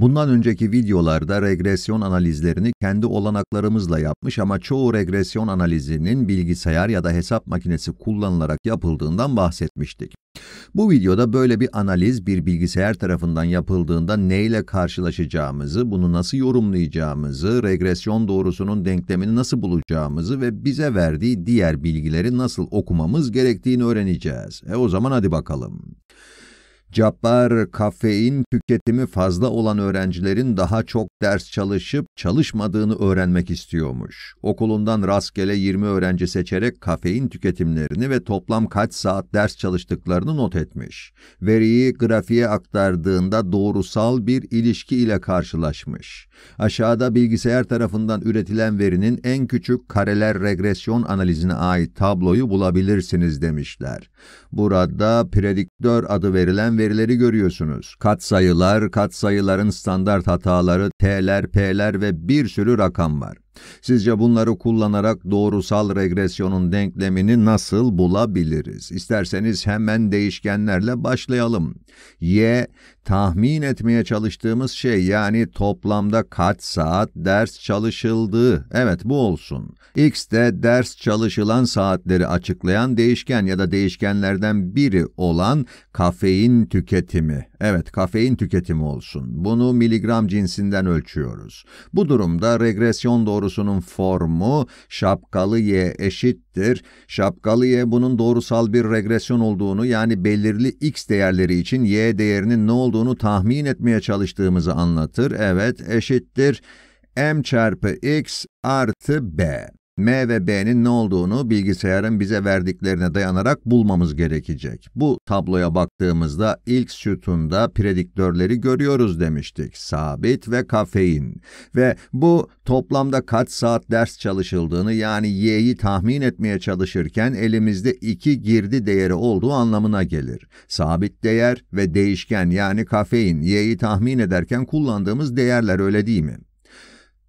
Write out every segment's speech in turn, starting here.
Bundan önceki videolarda regresyon analizlerini kendi olanaklarımızla yapmış ama çoğu regresyon analizinin bilgisayar ya da hesap makinesi kullanılarak yapıldığından bahsetmiştik. Bu videoda böyle bir analiz bir bilgisayar tarafından yapıldığında neyle karşılaşacağımızı, bunu nasıl yorumlayacağımızı, regresyon doğrusunun denklemini nasıl bulacağımızı ve bize verdiği diğer bilgileri nasıl okumamız gerektiğini öğreneceğiz. E o zaman hadi bakalım. Cabbar, kafein tüketimi fazla olan öğrencilerin daha çok ders çalışıp çalışmadığını öğrenmek istiyormuş. Okulundan rastgele 20 öğrenci seçerek kafein tüketimlerini ve toplam kaç saat ders çalıştıklarını not etmiş. Veriyi grafiğe aktardığında doğrusal bir ilişki ile karşılaşmış. Aşağıda bilgisayar tarafından üretilen verinin en küçük kareler regresyon analizine ait tabloyu bulabilirsiniz demişler. Burada prediktör adı verilen verileri görüyorsunuz. Kat sayılar, kat sayıların standart hataları, T'ler, P'ler ve bir sürü rakam var. Sizce bunları kullanarak doğrusal regresyonun denklemini nasıl bulabiliriz? İsterseniz hemen değişkenlerle başlayalım. Y, tahmin etmeye çalıştığımız şey yani toplamda kaç saat ders çalışıldığı. Evet bu olsun. X de ders çalışılan saatleri açıklayan değişken ya da değişkenlerden biri olan kafein tüketimi. Evet kafein tüketimi olsun. Bunu miligram cinsinden ölçüyoruz. Bu durumda regresyon doğrusunun formu şapkalı y eşit eşittir. Şapkalı'ye bunun doğrusal bir regresyon olduğunu yani belirli x değerleri için y değerinin ne olduğunu tahmin etmeye çalıştığımızı anlatır. Evet eşittir m çarpı x artı b. M ve B'nin ne olduğunu bilgisayarın bize verdiklerine dayanarak bulmamız gerekecek. Bu tabloya baktığımızda ilk sütunda prediktörleri görüyoruz demiştik. Sabit ve kafein. Ve bu toplamda kaç saat ders çalışıldığını yani Y'yi tahmin etmeye çalışırken elimizde iki girdi değeri olduğu anlamına gelir. Sabit değer ve değişken yani kafein Y'yi tahmin ederken kullandığımız değerler öyle değil mi?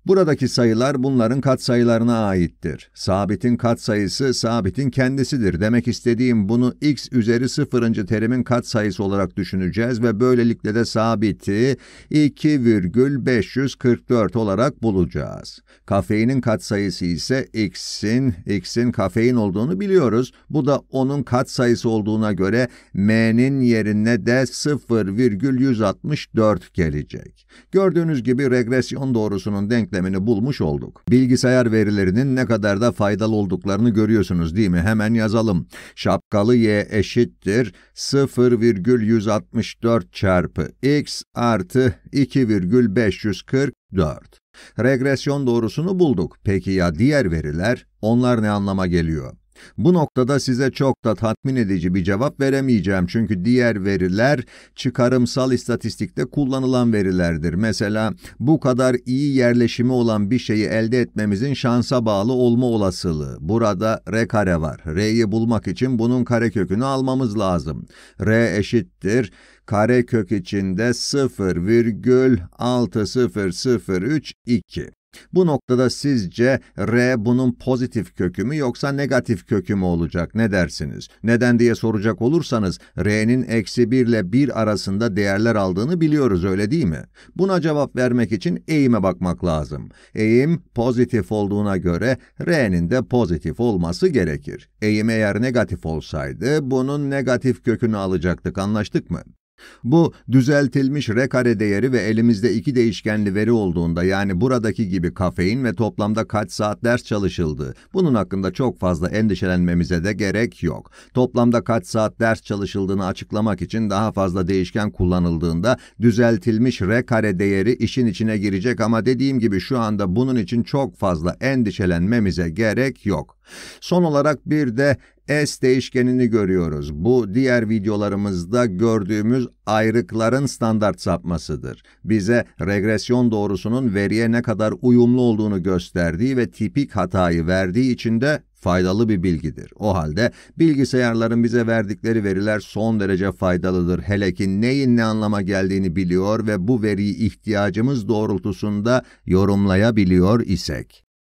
Buradaki sayılar bunların katsayılarına aittir. Sabitin katsayısı sabitin kendisidir. Demek istediğim bunu x üzeri sıfırıncı terimin katsayısı olarak düşüneceğiz ve böylelikle de sabiti 2,544 olarak bulacağız. Kafeinin katsayısı ise x'in, x'in kafein olduğunu biliyoruz. Bu da onun katsayısı olduğuna göre m'nin yerine de 0,164 gelecek. Gördüğünüz gibi regresyon doğrusunun denk denklemini bulmuş olduk. Bilgisayar verilerinin ne kadar da faydalı olduklarını görüyorsunuz değil mi? Hemen yazalım. Şapkalı y eşittir 0,164 çarpı x artı 2,544. Regresyon doğrusunu bulduk. Peki ya diğer veriler? Onlar ne anlama geliyor? Bu noktada size çok da tatmin edici bir cevap veremeyeceğim çünkü diğer veriler çıkarımsal istatistikte kullanılan verilerdir. Mesela bu kadar iyi yerleşimi olan bir şeyi elde etmemizin şansa bağlı olma olasılığı. Burada R kare var. R'yi bulmak için bunun karekökünü almamız lazım. R eşittir karekök içinde 0,60032. Bu noktada sizce R bunun pozitif kökü mü yoksa negatif kökü mü olacak ne dersiniz? Neden diye soracak olursanız R'nin eksi 1 ile 1 arasında değerler aldığını biliyoruz öyle değil mi? Buna cevap vermek için eğime bakmak lazım. Eğim pozitif olduğuna göre R'nin de pozitif olması gerekir. Eğim eğer negatif olsaydı bunun negatif kökünü alacaktık anlaştık mı? Bu düzeltilmiş R kare değeri ve elimizde iki değişkenli veri olduğunda yani buradaki gibi kafein ve toplamda kaç saat ders çalışıldı. Bunun hakkında çok fazla endişelenmemize de gerek yok. Toplamda kaç saat ders çalışıldığını açıklamak için daha fazla değişken kullanıldığında düzeltilmiş R kare değeri işin içine girecek ama dediğim gibi şu anda bunun için çok fazla endişelenmemize gerek yok. Son olarak bir de S değişkenini görüyoruz. Bu diğer videolarımızda gördüğümüz ayrıkların standart sapmasıdır. Bize regresyon doğrusunun veriye ne kadar uyumlu olduğunu gösterdiği ve tipik hatayı verdiği için de faydalı bir bilgidir. O halde bilgisayarların bize verdikleri veriler son derece faydalıdır. Hele ki neyin ne anlama geldiğini biliyor ve bu veriyi ihtiyacımız doğrultusunda yorumlayabiliyor isek.